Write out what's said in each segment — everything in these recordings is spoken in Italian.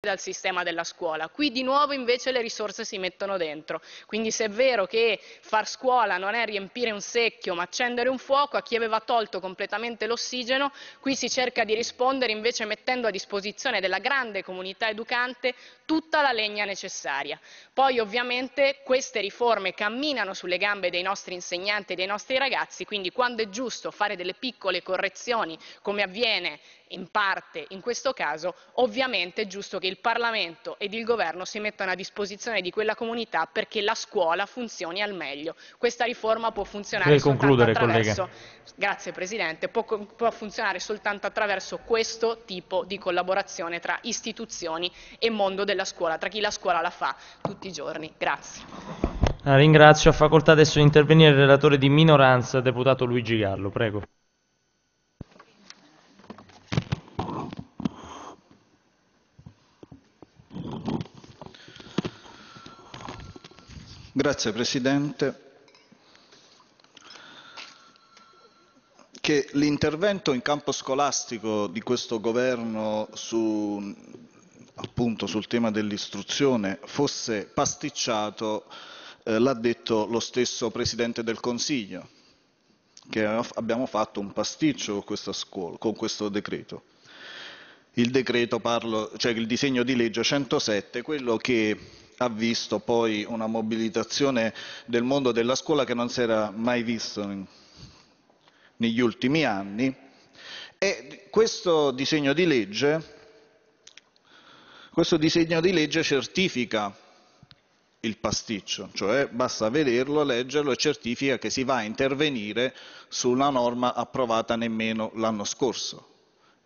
dal sistema della scuola. Qui di nuovo invece le risorse si mettono dentro, quindi se è vero che far scuola non è riempire un secchio ma accendere un fuoco, a chi aveva tolto completamente l'ossigeno, qui si cerca di rispondere invece mettendo a disposizione della grande comunità educante tutta la legna necessaria. Poi ovviamente queste riforme camminano sulle gambe dei nostri insegnanti e dei nostri ragazzi, quindi quando è giusto fare delle piccole correzioni come avviene in parte in questo caso, ovviamente è giusto che il Parlamento ed il Governo si mettano a disposizione di quella comunità perché la scuola funzioni al meglio. Questa riforma può funzionare, può, può funzionare soltanto attraverso questo tipo di collaborazione tra istituzioni e mondo della scuola, tra chi la scuola la fa tutti i giorni. Grazie. La ah, ringrazio. A facoltà adesso di intervenire il relatore di minoranza, deputato Luigi Gallo. Prego. Grazie Presidente. Che l'intervento in campo scolastico di questo governo su, appunto, sul tema dell'istruzione fosse pasticciato eh, l'ha detto lo stesso Presidente del Consiglio, che abbiamo fatto un pasticcio con, scuola, con questo decreto. Il, decreto parlo, cioè il disegno di legge 107, quello che ha visto poi una mobilitazione del mondo della scuola che non si era mai vista negli ultimi anni e questo disegno di legge, questo disegno di legge certifica il pasticcio, cioè basta vederlo, leggerlo e certifica che si va a intervenire su una norma approvata nemmeno l'anno scorso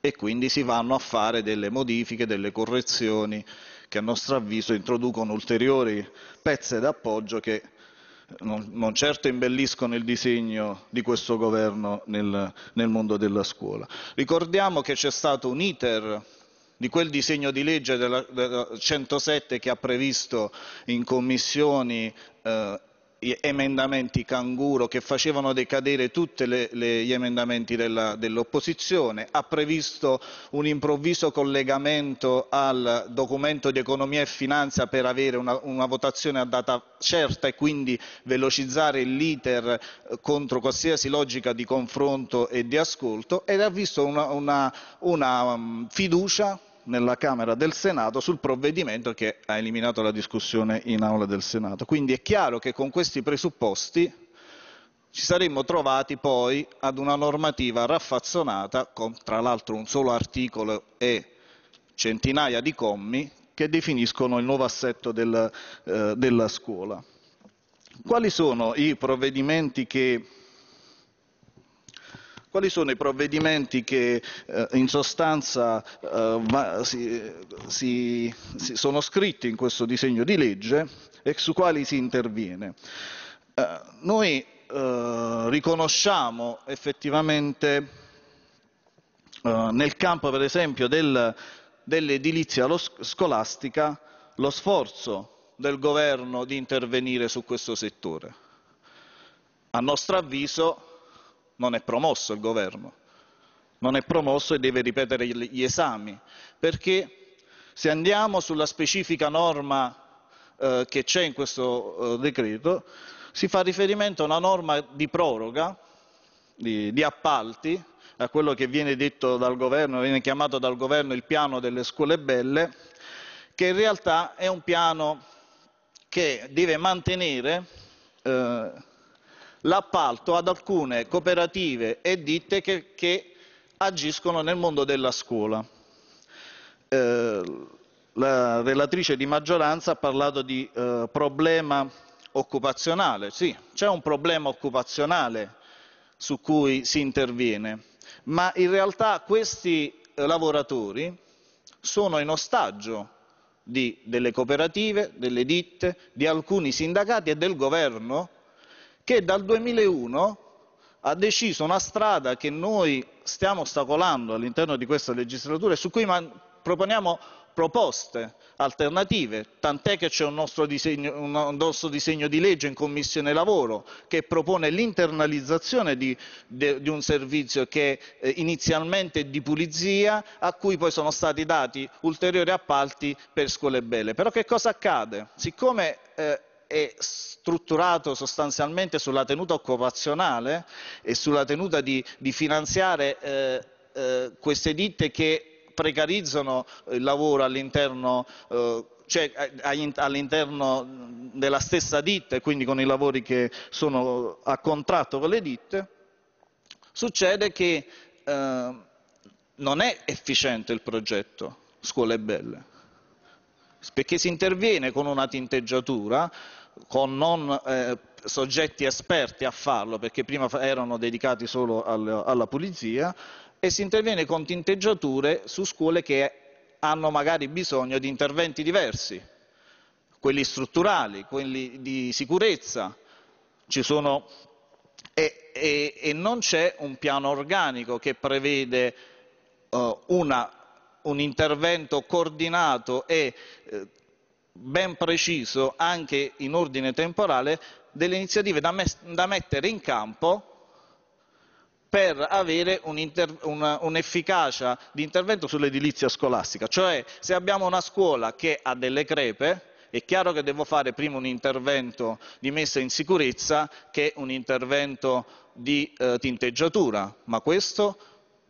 e quindi si vanno a fare delle modifiche, delle correzioni che a nostro avviso introducono ulteriori pezze d'appoggio che non, non, certo imbelliscono il disegno di questo governo nel, nel mondo della scuola. Ricordiamo che c'è stato un iter di quel disegno di legge della, della 107 che ha previsto in commissioni eh, emendamenti canguro che facevano decadere tutti gli emendamenti dell'opposizione, dell ha previsto un improvviso collegamento al documento di economia e finanza per avere una, una votazione a data certa e quindi velocizzare l'iter eh, contro qualsiasi logica di confronto e di ascolto ed ha visto una, una, una mm, fiducia nella Camera del Senato sul provvedimento che ha eliminato la discussione in aula del Senato. Quindi è chiaro che con questi presupposti ci saremmo trovati poi ad una normativa raffazzonata, con tra l'altro un solo articolo e centinaia di commi, che definiscono il nuovo assetto del, eh, della scuola. Quali sono i provvedimenti che quali sono i provvedimenti che eh, in sostanza eh, va, si, si, si sono scritti in questo disegno di legge e su quali si interviene. Eh, noi eh, riconosciamo effettivamente eh, nel campo per esempio del, dell'edilizia scolastica lo sforzo del governo di intervenire su questo settore. A nostro avviso non è promosso il governo, non è promosso e deve ripetere gli esami, perché se andiamo sulla specifica norma eh, che c'è in questo eh, decreto, si fa riferimento a una norma di proroga, di, di appalti, a quello che viene detto dal governo, viene chiamato dal governo il piano delle scuole belle, che in realtà è un piano che deve mantenere eh, l'appalto ad alcune cooperative e ditte che, che agiscono nel mondo della scuola. Eh, la relatrice di maggioranza ha parlato di eh, problema occupazionale. Sì, c'è un problema occupazionale su cui si interviene, ma in realtà questi lavoratori sono in ostaggio di, delle cooperative, delle ditte, di alcuni sindacati e del governo che dal 2001 ha deciso una strada che noi stiamo ostacolando all'interno di questa legislatura e su cui proponiamo proposte alternative, tant'è che c'è un nostro, disegno, un nostro, disegno, di legge in Commissione Lavoro che propone l'internalizzazione di, di un servizio che eh, inizialmente è di pulizia, a cui poi sono stati dati ulteriori appalti per scuole belle. Però che cosa accade? Siccome eh, è strutturato sostanzialmente sulla tenuta occupazionale e sulla tenuta di, di finanziare eh, eh, queste ditte che precarizzano il lavoro all'interno eh, cioè all'interno della stessa ditta e quindi con i lavori che sono a contratto con le ditte, succede che eh, non è efficiente il progetto Scuole Belle, perché si interviene con una tinteggiatura con non eh, soggetti esperti a farlo, perché prima erano dedicati solo al, alla pulizia, e si interviene con tinteggiature su scuole che hanno magari bisogno di interventi diversi, quelli strutturali, quelli di sicurezza, sono... e, e, e, non c'è un piano organico che prevede uh, una, un intervento coordinato e eh, ben preciso, anche in ordine temporale, delle iniziative da, me da mettere in campo per avere un'efficacia un di intervento sull'edilizia scolastica. Cioè, se abbiamo una scuola che ha delle crepe, è chiaro che devo fare prima un intervento di messa in sicurezza che un intervento di eh, tinteggiatura, ma questo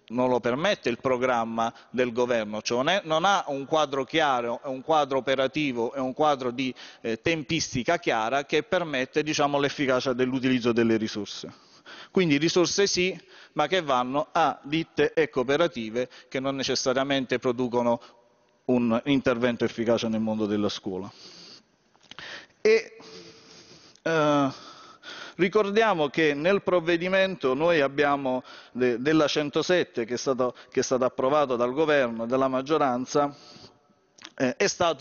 non lo permette il programma del governo, cioè non, ha un quadro chiaro, un quadro operativo e un quadro di eh, tempistica chiara che permette diciamo, l'efficacia dell'utilizzo delle risorse. Quindi risorse sì, ma che vanno a ditte e cooperative che non necessariamente producono un intervento efficace nel mondo della scuola. E, eh, Ricordiamo che nel provvedimento noi abbiamo de, della 107 che è, stato, che è stata approvata dal governo e dalla maggioranza eh,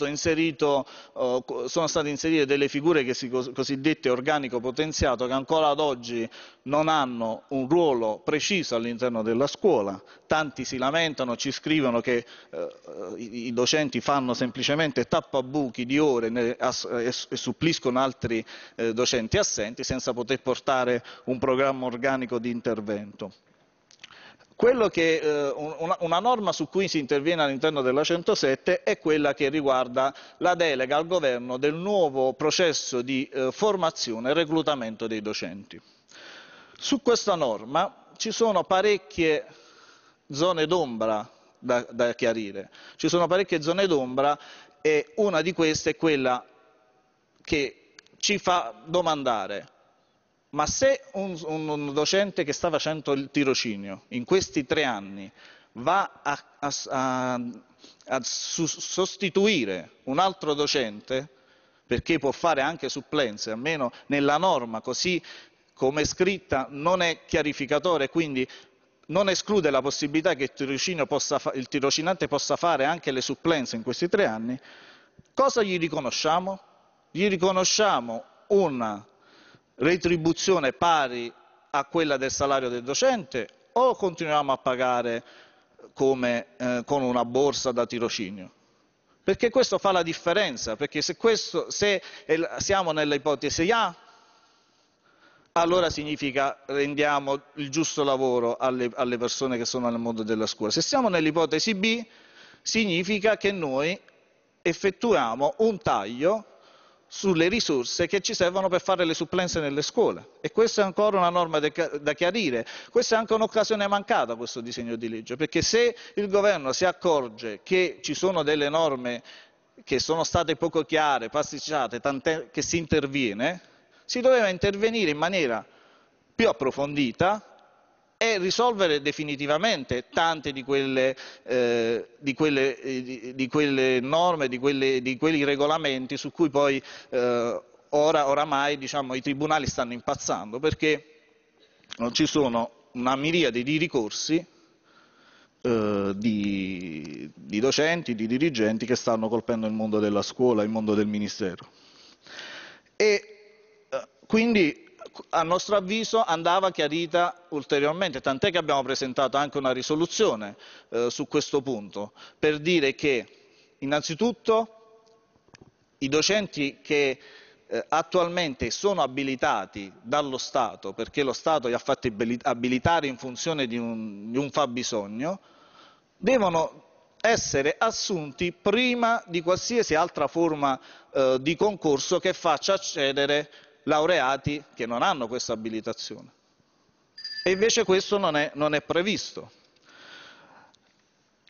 inserito, oh, sono state inserite delle figure si, cosiddette organico potenziato che ancora ad oggi non hanno un ruolo preciso all'interno della scuola. Tanti si lamentano, ci scrivono che eh, i, i docenti fanno semplicemente tappabuchi di ore ne, as, e, suppliscono altri eh, docenti assenti senza poter portare un programma organico di intervento. Che, eh, una, norma su cui si interviene all'interno della 107 è quella che riguarda la delega al governo del nuovo processo di eh, formazione e reclutamento dei docenti. Su questa norma ci sono parecchie zone d'ombra da, da chiarire, ci sono parecchie zone d'ombra e una di queste è quella che ci fa domandare ma se un, un, un docente che sta facendo il tirocinio in questi tre anni va a, a, a, a su, sostituire un altro docente, perché può fare anche supplenze, almeno nella norma così come è scritta non è chiarificatore, quindi non esclude la possibilità che il, possa, il tirocinante possa fare anche le supplenze in questi tre anni, cosa gli riconosciamo? Gli riconosciamo una retribuzione pari a quella del salario del docente o continuiamo a pagare come, eh, con una borsa da tirocinio? Perché questo fa la differenza, perché se, questo, se siamo nell'ipotesi A, allora significa rendiamo il giusto lavoro alle, alle, persone che sono nel mondo della scuola. Se siamo nell'ipotesi B, significa che noi effettuiamo un taglio sulle risorse che ci servono per fare le supplenze nelle scuole. E questa è ancora una norma da chiarire. Questa è anche un'occasione mancata, questo disegno di legge, perché se il governo si accorge che ci sono delle norme che sono state poco chiare, pasticciate, tant'è che si interviene, si doveva intervenire in maniera più approfondita è risolvere definitivamente tante di quelle, eh, di quelle, eh, di, di quelle norme, quelle, di, quei regolamenti su cui poi eh, ora, oramai diciamo, i tribunali stanno impazzando perché ci sono una miriade di ricorsi eh, di, di docenti, di dirigenti che stanno colpendo il mondo della scuola, il mondo del ministero. E eh, quindi a nostro avviso andava chiarita ulteriormente, tant'è che abbiamo presentato anche una risoluzione eh, su questo punto, per dire che innanzitutto i docenti che eh, attualmente sono abilitati dallo Stato, perché lo Stato li ha fatti abilitare in funzione di un, di un fabbisogno, devono essere assunti prima di qualsiasi altra forma eh, di concorso che faccia accedere laureati che non hanno questa abilitazione. E invece questo non è, non è previsto.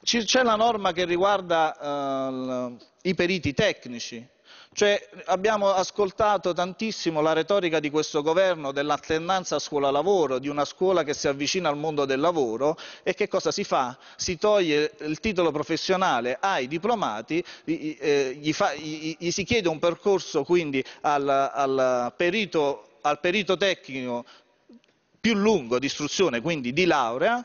C'è la norma che riguarda eh, i periti tecnici, cioè, abbiamo ascoltato tantissimo la retorica di questo governo dell'alternanza scuola-lavoro, di una scuola che si avvicina al mondo del lavoro e che cosa si fa? Si toglie il titolo professionale ai diplomati, eh, gli, fa, gli si chiede un percorso quindi al, al, perito, al perito tecnico più lungo di istruzione, quindi di laurea,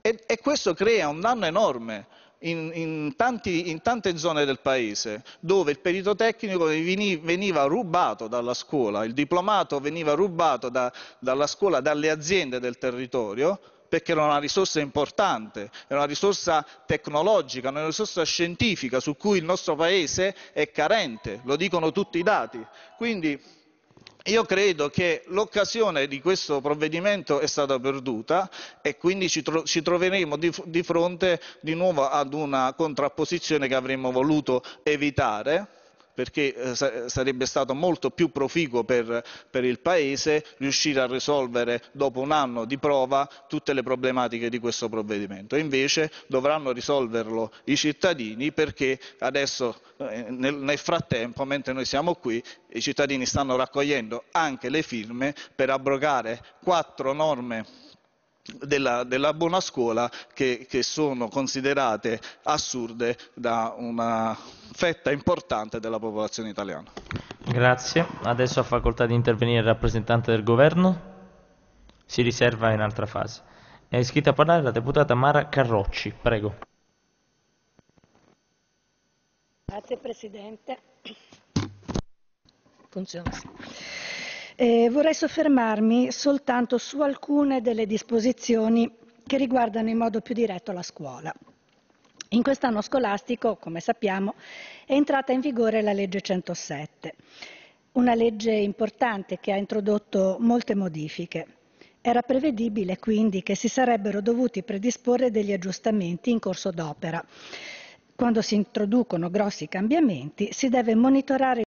e, e questo crea un danno enorme in, in, tanti, in, tante zone del paese dove il perito tecnico veniva rubato dalla scuola, il diplomato veniva rubato da, dalla scuola, dalle aziende del territorio, perché era una risorsa importante, era una risorsa tecnologica, una risorsa scientifica su cui il nostro Paese è carente, lo dicono tutti i dati. Quindi io credo che l'occasione di questo provvedimento è stata perduta e quindi ci, tro- ci troveremo di, di fronte di nuovo ad una contrapposizione che avremmo voluto evitare perché eh, sarebbe stato molto più proficuo per, per, il Paese riuscire a risolvere dopo un anno di prova tutte le problematiche di questo provvedimento. Invece dovranno risolverlo i cittadini perché adesso, eh, nel, nel frattempo, mentre noi siamo qui, i cittadini stanno raccogliendo anche le firme per abrogare quattro norme della, della, buona scuola che, che, sono considerate assurde da una fetta importante della popolazione italiana. Grazie. Adesso ha facoltà di intervenire il rappresentante del governo. Si riserva in altra fase. È iscritta a parlare la deputata Mara Carrocci. Prego. Grazie Presidente. Funziona. Sì. Eh, vorrei soffermarmi soltanto su alcune delle disposizioni che riguardano in modo più diretto la scuola. In quest'anno scolastico, come sappiamo, è entrata in vigore la legge 107, una legge importante che ha introdotto molte modifiche. Era prevedibile quindi che si sarebbero dovuti predisporre degli aggiustamenti in corso d'opera. Quando si introducono grossi cambiamenti si deve monitorare